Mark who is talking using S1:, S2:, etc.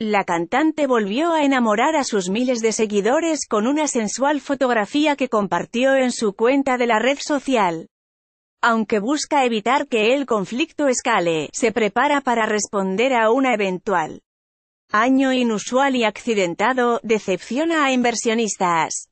S1: La cantante volvió a enamorar a sus miles de seguidores con una sensual fotografía que compartió en su cuenta de la red social. Aunque busca evitar que el conflicto escale, se prepara para responder a una eventual año inusual y accidentado, decepciona a inversionistas.